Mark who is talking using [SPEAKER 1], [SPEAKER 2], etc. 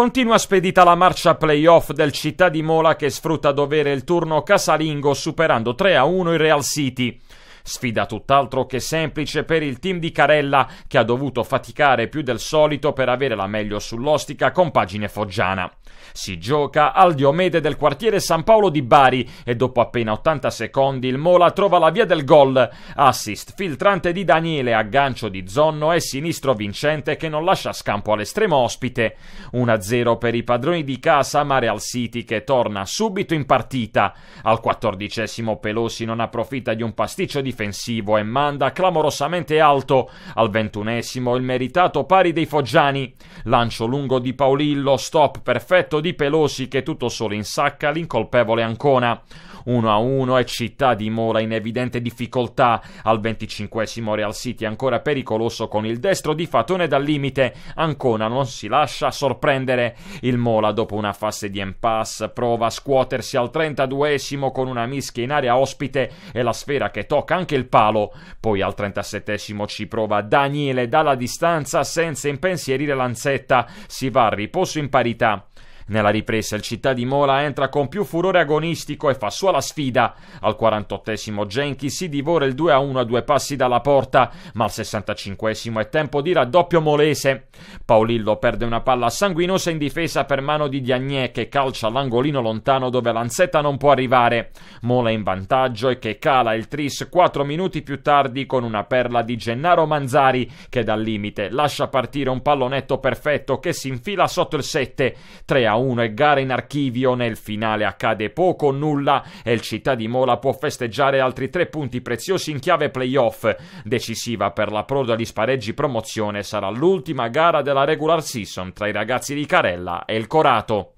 [SPEAKER 1] Continua spedita la marcia playoff del Città di Mola che sfrutta a dovere il turno casalingo superando 3-1 il Real City. Sfida tutt'altro che semplice per il team di Carella, che ha dovuto faticare più del solito per avere la meglio sull'ostica compagine foggiana. Si gioca al Diomede del quartiere San Paolo di Bari e dopo appena 80 secondi il Mola trova la via del gol. Assist filtrante di Daniele, aggancio di Zonno e sinistro vincente che non lascia scampo all'estremo ospite. 1-0 per i padroni di casa ma Real City che torna subito in partita. Al quattordicesimo Pelosi non approfitta di un pasticcio di difensivo e manda clamorosamente alto. Al ventunesimo il meritato pari dei Foggiani. Lancio lungo di Paolillo, stop perfetto di Pelosi che tutto solo insacca l'incolpevole Ancona. 1-1 e Città di Mola in evidente difficoltà al 25 esimo Real City ancora pericoloso con il destro di Fatone dal limite Ancona non si lascia sorprendere il Mola dopo una fase di impasse prova a scuotersi al 32esimo con una mischia in area ospite e la sfera che tocca anche il palo poi al 37esimo ci prova Daniele dalla distanza senza impensierire Lanzetta si va a riposo in parità nella ripresa il città di Mola entra con più furore agonistico e fa sua la sfida. Al 48esimo Genki si divora il 2-1 a due passi dalla porta, ma al 65esimo è tempo di raddoppio molese. Paolillo perde una palla sanguinosa in difesa per mano di Diagne che calcia l'angolino lontano dove Lanzetta non può arrivare. Mola in vantaggio e che cala il tris 4 minuti più tardi con una perla di Gennaro Manzari che dal limite lascia partire un pallonetto perfetto che si infila sotto il 7. 3 a 1 e gara in archivio. Nel finale accade poco o nulla e il Città di Mola può festeggiare altri tre punti preziosi in chiave playoff. Decisiva per la proda agli spareggi promozione sarà l'ultima gara della regular season tra i ragazzi di Carella e il Corato.